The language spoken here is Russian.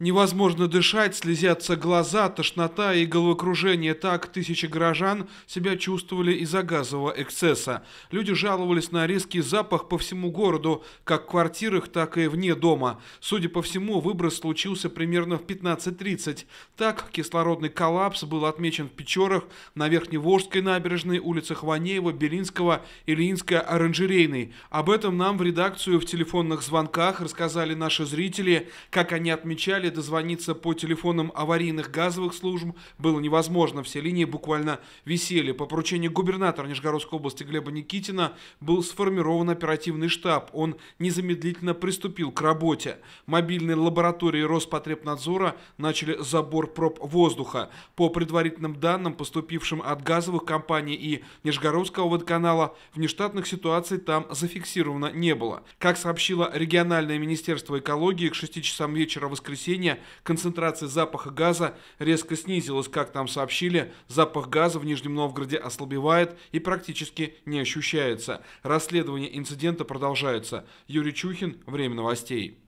Невозможно дышать, слезятся глаза, тошнота и головокружение. Так тысячи горожан себя чувствовали из-за газового эксцесса. Люди жаловались на резкий запах по всему городу, как в квартирах, так и вне дома. Судя по всему, выброс случился примерно в 15.30. Так, кислородный коллапс был отмечен в Печорах, на Верхневолжской набережной, улицах Ванеева, Белинского, Ильинская, Оранжерейной. Об этом нам в редакцию в телефонных звонках рассказали наши зрители, как они отмечали Вначале дозвониться по телефонам аварийных газовых служб было невозможно. Все линии буквально висели. По поручению губернатора Нижегородской области Глеба Никитина был сформирован оперативный штаб. Он незамедлительно приступил к работе. Мобильные лаборатории Роспотребнадзора начали забор проб воздуха. По предварительным данным, поступившим от газовых компаний и Нижегородского водоканала, внештатных ситуаций там зафиксировано не было. Как сообщило региональное министерство экологии, к 6 часам вечера воскресенья сообщения, концентрация запаха газа резко снизилась. Как там сообщили, запах газа в Нижнем Новгороде ослабевает и практически не ощущается. Расследование инцидента продолжается. Юрий Чухин, Время новостей.